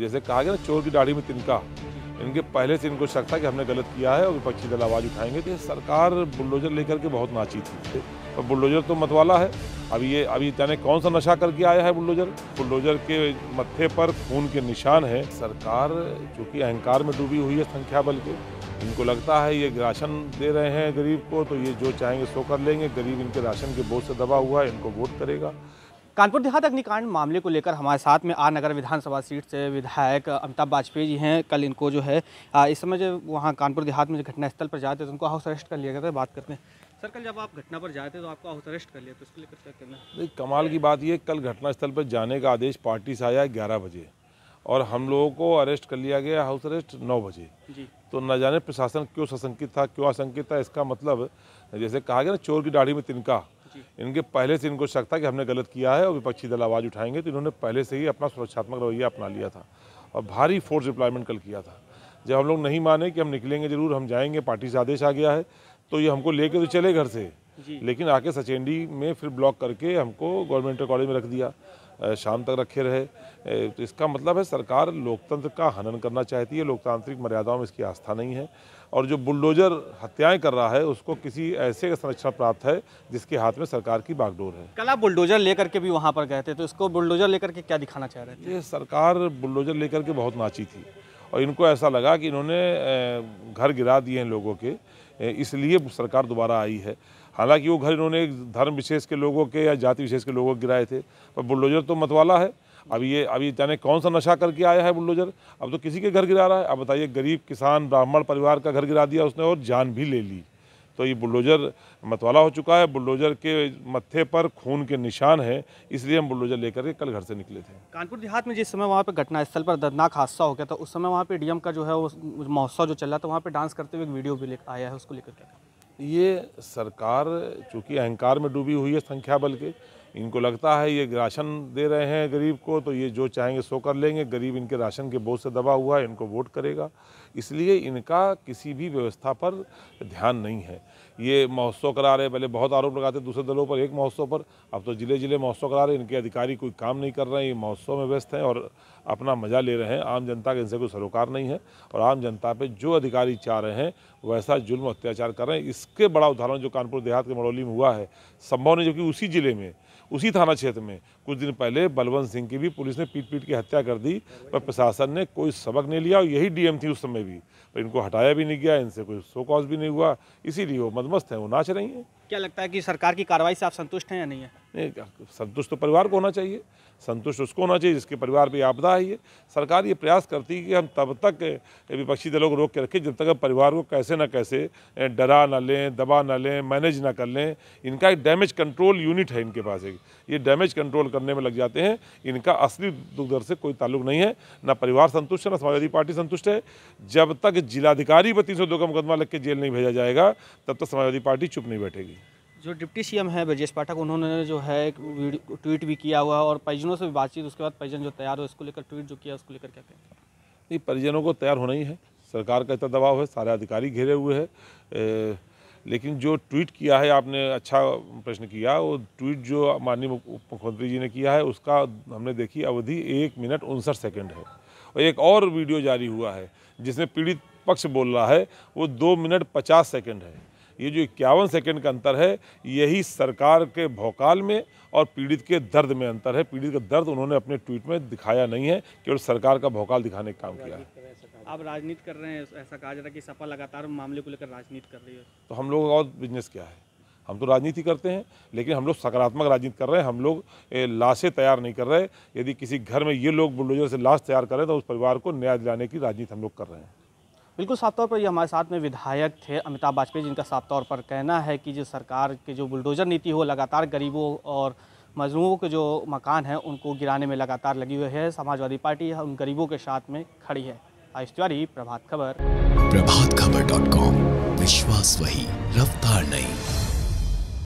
जैसे कहा गया ना चोर की दाढ़ी में तिनका इनके पहले से इनको शक था कि हमने गलत किया है और विपक्षी दल आवाज़ उठाएंगे तो सरकार बुलडोजर लेकर के बहुत नाची थी और बुलडोजर तो मतवाला है अब ये अभी जाने कौन सा नशा करके आया है बुलडोजर बुलडोजर के मत्थे पर खून के निशान है सरकार चूँकि अहंकार में डूबी हुई है संख्या बल के इनको लगता है ये राशन दे रहे हैं गरीब को तो ये जो चाहेंगे सो कर लेंगे गरीब इनके राशन के बोझ से दबा हुआ है इनको वोट करेगा कानपुर देहात अग्निकांड मामले को लेकर हमारे साथ में आर नगर विधानसभा सीट से विधायक अमिताभ वाजपेयी जी हैं कल इनको जो है इस समय जो वहाँ कानपुर देहात में जो घटनास्थल पर जाते थे तो उनको हाउस अरेस्ट कर लिया गया था बात करते हैं सर कल जब आप घटना पर जाते तो आपको हाउस अरेस्ट कर लिया तो उसके लिए क्या करना नहीं कमाल की बात ये कल घटनास्थल पर जाने का आदेश पार्टी से आया ग्यारह बजे और हम लोगों को अरेस्ट कर लिया गया हाउस अरेस्ट नौ बजे तो न जाने प्रशासन क्यों सशंकित था क्यों आशंकित था इसका मतलब जैसे कहा गया ना चोर की दाढ़ी में तिनका इनके पहले से इनको शक था कि हमने गलत किया है और विपक्षी दल आवाज़ उठाएंगे तो इन्होंने पहले से ही अपना सुरक्षात्मक रवैया अपना लिया था और भारी फोर्स डिप्लॉयमेंट कल किया था जब हम लोग नहीं माने कि हम निकलेंगे जरूर हम जाएंगे पार्टी से आदेश आ गया है तो ये हमको लेके तो चले घर से लेकिन आके सचेंडी में फिर ब्लॉक करके हमको गवर्नमेंट कॉलेज में रख दिया शाम तक रखे रहे तो इसका मतलब है सरकार लोकतंत्र का हनन करना चाहती है लोकतांत्रिक मर्यादाओं में इसकी आस्था नहीं है और जो बुलडोजर हत्याएं कर रहा है उसको किसी ऐसे संरक्षण प्राप्त है जिसके हाथ में सरकार की बागडोर है कल आप बुलडोजर लेकर के भी वहाँ पर गए थे तो इसको बुलडोजर लेकर के क्या दिखाना चाह रहे थे ये सरकार बुलडोजर लेकर के बहुत नाची थी और इनको ऐसा लगा कि इन्होंने घर गिरा दिए हैं लोगों के इसलिए सरकार दोबारा आई है हालांकि वो घर इन्होंने धर्म विशेष के लोगों के या जाति विशेष के लोगों के गिराए थे पर बुलडोजर तो मतवाला है अब ये अभी जाने कौन सा नशा करके आया है बुलडोजर अब तो किसी के घर गिरा रहा है अब बताइए गरीब किसान ब्राह्मण परिवार का घर गिरा दिया उसने और जान भी ले ली तो ये बुलडोज़र मतवाला हो चुका है बुलडोज़र के मत्थे पर खून के निशान है इसलिए हम बुलडोज़र लेकर के कल घर से निकले थे कानपुर देहात में जिस समय वहाँ पर घटनास्थल पर दर्दनाक हादसा हो गया था उस समय वहाँ पर डीएम का जो है वो महोत्सव जो चला था वहाँ पर डांस करते हुए एक वीडियो भी आया है उसको लेकर क्या ये सरकार चूँकि अहंकार में डूबी हुई है संख्या बल के इनको लगता है ये राशन दे रहे हैं गरीब को तो ये जो चाहेंगे सो कर लेंगे गरीब इनके राशन के बोझ से दबा हुआ है इनको वोट करेगा इसलिए इनका किसी भी व्यवस्था पर ध्यान नहीं है ये महोत्सव करा रहे पहले बहुत आरोप लगाते दूसरे दलों पर एक महोत्सव पर अब तो ज़िले ज़िले महोत्सव करा रहे इनके अधिकारी कोई काम नहीं कर रहे हैं ये महोत्सव में व्यस्त हैं और अपना मज़ा ले रहे हैं आम जनता का इनसे कोई सरोकार नहीं है और आम जनता पर जो अधिकारी चाह रहे हैं वैसा जुल्म अत्याचार कर रहे हैं इसके बड़ा उदाहरण जो कानपुर देहात के मड़ौली में हुआ है संभव नहीं कि उसी ज़िले में उसी थाना क्षेत्र में कुछ दिन पहले बलवंत सिंह की भी पुलिस ने पीट पीट की हत्या कर दी पर प्रशासन ने कोई सबक नहीं लिया और यही डीएम थी उस समय भी पर इनको हटाया भी नहीं गया इनसे कोई शो कॉज भी नहीं हुआ इसीलिए वो मदमस्त हैं वो नाच रही हैं क्या लगता है कि सरकार की कार्रवाई से आप संतुष्ट हैं या नहीं है संतुष्ट तो परिवार को होना चाहिए संतुष्ट उसको होना चाहिए जिसके परिवार पर आपदा आई है सरकार ये प्रयास करती है कि हम तब तक विपक्षी दलों को रोक के रखें जब तक हम परिवार को कैसे ना कैसे डरा ना लें दबा ना लें मैनेज ना कर लें इनका एक डैमेज कंट्रोल यूनिट है इनके पास एक ये डैमेज कंट्रोल करने में लग जाते हैं इनका असली दुख दर से कोई ताल्लुक नहीं है ना परिवार संतुष्ट है ना समाजवादी पार्टी संतुष्ट है जब तक जिलाधिकारी पर तीन का मुकदमा लग के जेल नहीं भेजा जाएगा तब तक समाजवादी पार्टी चुप नहीं बैठेगी जो डिप्टी सीएम है ब्रजेश पाठक उन्होंने जो है एक ट्वीट भी किया हुआ और परिजनों से भी बातचीत उसके बाद परिजन जो तैयार हो इसको लेकर ट्वीट जो किया उसको लेकर क्या कहें नहीं परिजनों को तैयार होना ही है सरकार का इतना दबाव है सारे अधिकारी घेरे हुए हैं लेकिन जो ट्वीट किया है आपने अच्छा प्रश्न किया वो ट्वीट जो माननीय मुख्यमंत्री जी ने किया है उसका हमने देखी अवधि एक मिनट उनसठ सेकेंड है और एक और वीडियो जारी हुआ है जिसमें पीड़ित पक्ष बोल रहा है वो दो मिनट पचास सेकेंड है ये जो इक्यावन सेकेंड का अंतर है यही सरकार के भौकाल में और पीड़ित के दर्द में अंतर है पीड़ित का दर्द उन्होंने अपने ट्वीट में दिखाया नहीं है केवल सरकार का भौकाल दिखाने का काम किया है आप राजनीति कर रहे हैं ऐसा कहा जा रहा है कि सपा लगातार मामले को लेकर राजनीति कर रही है तो हम लोगों का और बिजनेस क्या है हम तो राजनीति करते हैं लेकिन हम लोग सकारात्मक राजनीति कर रहे हैं हम लोग लाशें तैयार नहीं कर रहे यदि किसी घर में ये लोग बुलडोजर से लाश तैयार करें तो उस परिवार को न्याय दिलाने की राजनीति हम लोग कर रहे हैं बिल्कुल साफ तौर पर ये हमारे साथ में विधायक थे अमिताभ वाजपेयी जिनका साफ तौर पर कहना है कि जो सरकार के जो बुलडोजर नीति हो लगातार गरीबों और मजलूमों के जो मकान हैं उनको गिराने में लगातार लगी हुई है समाजवादी पार्टी उन गरीबों के साथ में खड़ी है आयुष तिवारी प्रभात खबर प्रभात खबर डॉट कॉम विश्वास वही रफ्तार नहीं